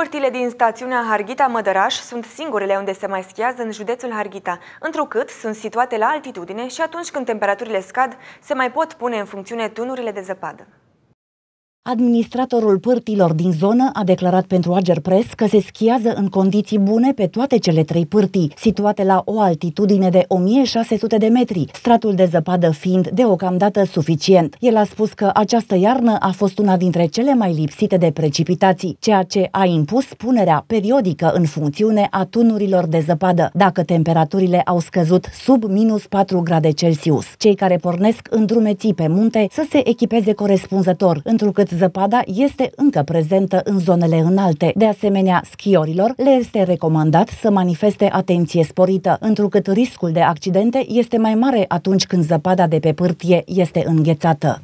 Părtile din stațiunea Harghita-Mădăraș sunt singurele unde se mai schiază în județul Harghita, întrucât sunt situate la altitudine și atunci când temperaturile scad, se mai pot pune în funcțiune tunurile de zăpadă. Administratorul pârtilor din zonă a declarat pentru Ager Press că se schiază în condiții bune pe toate cele trei pârtii, situate la o altitudine de 1600 de metri, stratul de zăpadă fiind deocamdată suficient. El a spus că această iarnă a fost una dintre cele mai lipsite de precipitații, ceea ce a impus punerea periodică în funcțiune a tunurilor de zăpadă, dacă temperaturile au scăzut sub minus 4 grade Celsius. Cei care pornesc în drumeții pe munte să se echipeze corespunzător, întrucât zăpada este încă prezentă în zonele înalte. De asemenea, schiorilor le este recomandat să manifeste atenție sporită, întrucât riscul de accidente este mai mare atunci când zăpada de pe pârtie este înghețată.